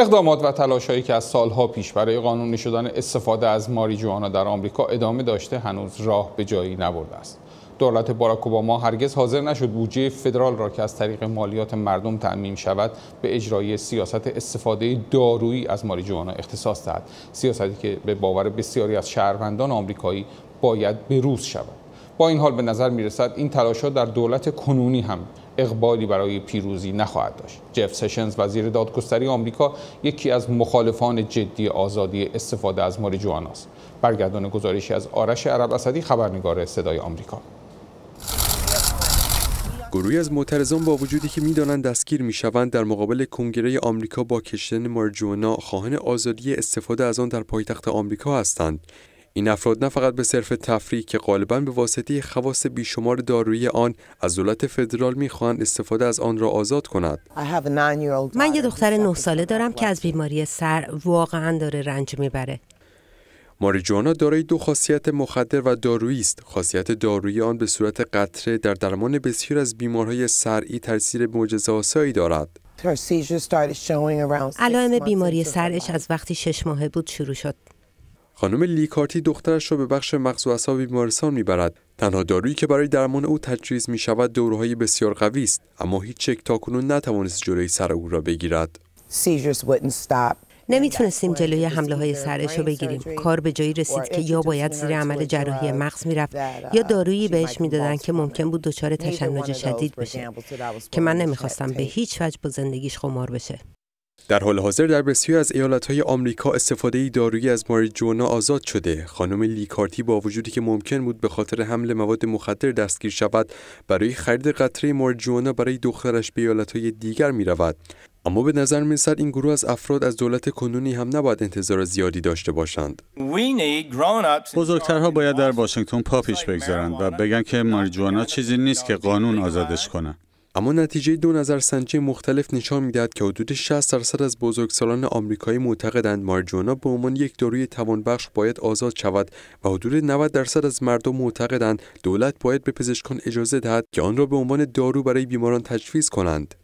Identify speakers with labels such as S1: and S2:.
S1: اقدامات و تلاشهایی که از سالها پیش برای قانونی شدن استفاده از ماری جوانا در آمریکا ادامه داشته هنوز راه به جایی نبرده است. دولت باراک اوباما هرگز حاضر نشد بودجه فدرال را که از طریق مالیات مردم تعمین شود به اجرای سیاست استفاده دارویی از ماری جوانا اختصاص دهد سیاستی که به باور بسیاری از شهروندان آمریکایی باید بروز شود با این حال به نظر می رسد این تلاشها در دولت کنونی هم اقبالی برای پیروزی نخواهد داشت جف سشنز وزیر دادگستری آمریکا یکی از مخالفان جدی آزادی استفاده از ماریجوانا است برگردان گزارشی از آرش عرب اسدی خبرنگار صدای آمریکا
S2: گروهی از معترضان با وجودی که میدانند دستگیر میشوند در مقابل کنگره آمریکا با کشتن مارجوانا خواهان آزادی استفاده از آن در پایتخت آمریکا هستند این افراد نه فقط به صرف تفریح که غالبا به واسطه خواص بیشمار دارویی آن از دولت فدرال میخواهند استفاده از آن را آزاد کند
S3: من یه دختر نه ساله دارم که از بیماری سر واقعا داره رنج میبره
S2: ماریجوانا دارای دو خاصیت مخدر و دارویی است. خاصیت دارویی آن به صورت قطره در درمان بسیار از بیمارهای سرعی تاثیر آسایی دارد.
S3: علائم بیماری سرش از وقتی شش ماهه بود شروع شد.
S2: خانم لیکارتی دخترش را به بخش مغز و اعصاب بیمارستان میبرد تنها دارویی که برای درمان او تجویز می شود دورهای بسیار قوی است اما هیچ تا تاکنون نتوانست جلوی سر او را بگیرد
S3: نمیتونستیم جلوی حمله های سرش رو بگیریم کار به جایی رسید که یا باید زیر عمل جراحی مغز میرفت یا دارویی بهش میدادن که ممکن بود دچار تشنج شدید بشه که من نمیخواستم به هیچ وجه با زندگیش خمار بشه
S2: در حال حاضر در بسیاری از ایالت‌های آمریکا استفاده دارویی از ماریجوانا آزاد شده. خانم لیکارتی با وجودی که ممکن بود به خاطر حمل مواد مخدر دستگیر شود، برای خرید قطره ماریجوانا برای دخترش به ایالت‌های دیگر می رود. اما به نظر می این گروه از افراد از دولت کنونی هم نباید انتظار زیادی داشته باشند. بزرگترها باید در واشنگتن پا پیش بگذارند و بگن که ماریجوانا چیزی نیست که قانون آزادش کنه. اما نتیجه دو نظرسنجی مختلف نشان میدهد که حدود 60 درصد از بزرگسالان آمریکایی معتقدند مارجوانا به عنوان یک داروی توانبخش باید آزاد شود و حدود 90 درصد از مردم معتقدند دولت باید به پزشکان اجازه دهد که آن را به عنوان دارو برای بیماران تجویز کنند.